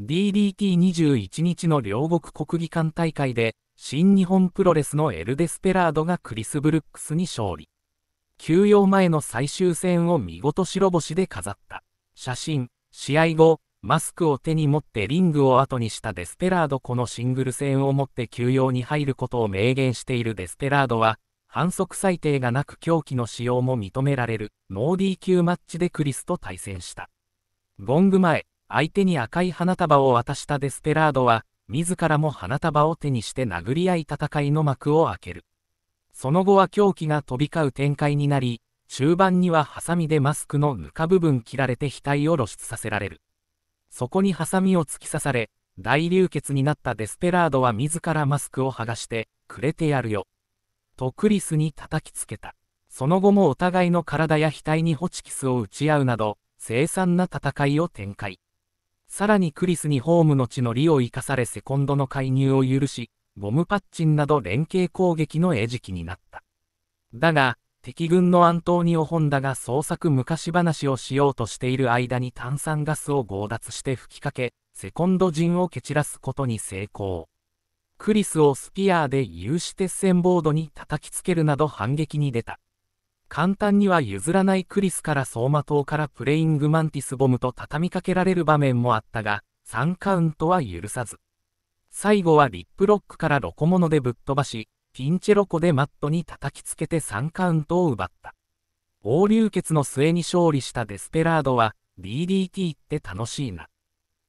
DDT21 日の両国国技館大会で、新日本プロレスのエルデスペラードがクリス・ブルックスに勝利。休養前の最終戦を見事白星で飾った。写真、試合後、マスクを手に持ってリングを後にしたデスペラードこのシングル戦をもって休養に入ることを明言しているデスペラードは、反則裁定がなく狂気の使用も認められる、ノーディー級マッチでクリスと対戦した。ゴング前、相手に赤い花束を渡したデスペラードは、自らも花束を手にして殴り合い戦いの幕を開ける。その後は狂気が飛び交う展開になり、中盤にはハサミでマスクのぬか部分切られて額を露出させられる。そこにハサミを突き刺され、大流血になったデスペラードは自らマスクを剥がして、くれてやるよ。とクリスに叩きつけた。その後もお互いの体や額にホチキスを打ち合うなど、凄惨な戦いを展開。さらにクリスにホームの地の利を生かされセコンドの介入を許し、ゴムパッチンなど連携攻撃の餌食になった。だが、敵軍のアントーニオ・ホンダが創作昔話をしようとしている間に炭酸ガスを強奪して吹きかけ、セコンド陣を蹴散らすことに成功。クリスをスピアーで有刺鉄線ボードに叩きつけるなど反撃に出た。簡単には譲らないクリスから走馬灯からプレイングマンティスボムと畳みかけられる場面もあったが、3カウントは許さず。最後はリップロックからロコモノでぶっ飛ばし、ピンチェロコでマットに叩きつけて3カウントを奪った。大流血の末に勝利したデスペラードは、DDT って楽しいな。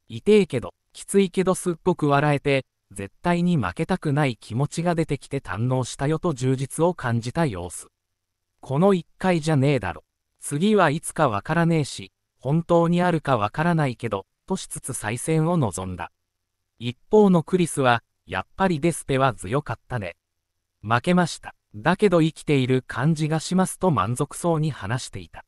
痛えけど、きついけどすっごく笑えて、絶対に負けたくない気持ちが出てきて堪能したよと充実を感じた様子。この一回じゃねえだろ。次はいつかわからねえし、本当にあるかわからないけど、としつつ再戦を望んだ。一方のクリスは、やっぱりデスペは強かったね。負けました。だけど生きている感じがしますと満足そうに話していた。